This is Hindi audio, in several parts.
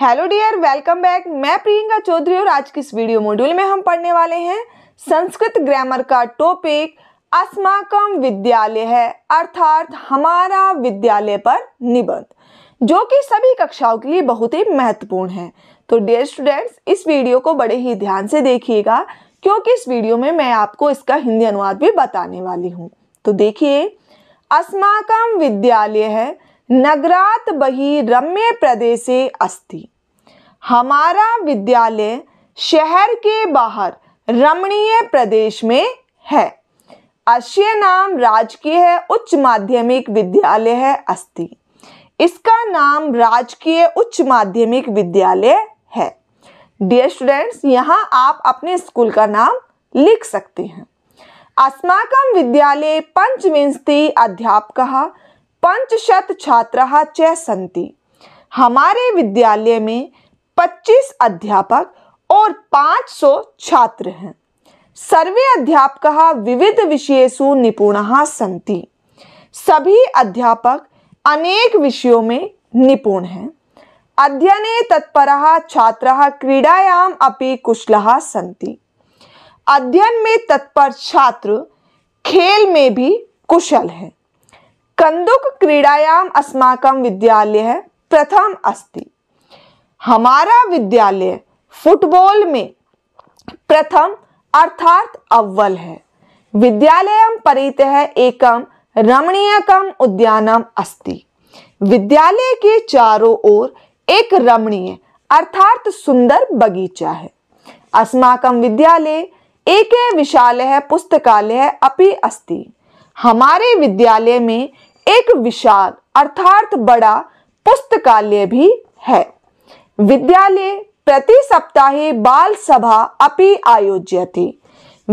हेलो डियर वेलकम बैक मैं प्रियंका चौधरी और आज के इस वीडियो मॉड्यूल में हम पढ़ने वाले हैं संस्कृत ग्रामर का टॉपिक अस्माकम विद्यालय है अर्थात हमारा विद्यालय पर निबंध जो कि सभी कक्षाओं के लिए बहुत ही महत्वपूर्ण है तो डियर स्टूडेंट्स इस वीडियो को बड़े ही ध्यान से देखिएगा क्योंकि इस वीडियो में मैं आपको इसका हिंदी अनुवाद भी बताने वाली हूँ तो देखिए अस्माकम विद्यालय है नगरात बही रम्य प्रदेश अस्ति हमारा विद्यालय शहर के बाहर रमणीय प्रदेश में है अश्य नाम राजकीय उच्च माध्यमिक विद्यालय है अस्ति इसका नाम राजकीय उच्च माध्यमिक विद्यालय है डियर स्टूडेंट्स यहाँ आप अपने स्कूल का नाम लिख सकते हैं अस्माकम विद्यालय पंचविंशति अध्यापक पंचशत छात्रा च संति हमारे विद्यालय में 25 अध्यापक और 500 छात्र हैं सर्वे अध्यापक विविध विषयसु निपुण सन्ति सभी अध्यापक अनेक विषयों में निपुण हैं अध्ययने तत्पर छात्र क्रीड़ायाम अभी कुशल सन्ति अध्ययन में तत्पर छात्र खेल में भी कुशल हैं कन्दुकक्रीडायाम् अस्माक विद्यालय प्रथम अस्ति हमारा विद्यालय फुटबॉल में प्रथम अर्थात अव्वल है विद्यालयं परितः एकं रमणीयकम उद्यानम अस्ति विद्यालय के चारों ओर एक रमणीय अर्थात सुंदर बगीचा है विद्यालय एक विशाल है पुस्तकालय अपि अस्ति हमारे विद्यालय में एक विशाल अर्थात बड़ा पुस्तकालय भी है विद्यालय प्रति सप्ताह बाल सभा अपि आयोज्य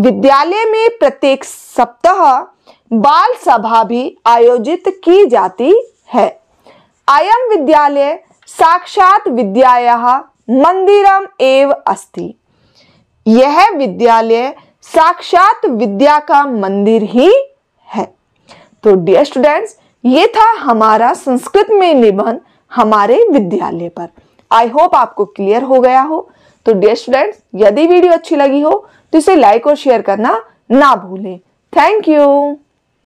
विद्यालय में प्रत्येक सप्ताह बाल सभा भी आयोजित की जाती है अयम विद्यालय साक्षात विद्या मंदिरम एव अस्ति यह विद्यालय साक्षात विद्या का मंदिर ही तो डियर स्टूडेंट्स ये था हमारा संस्कृत में निबंध हमारे विद्यालय पर आई होप आपको क्लियर हो गया हो तो डियर स्टूडेंट्स यदि वीडियो अच्छी लगी हो तो इसे लाइक और शेयर करना ना भूलें थैंक यू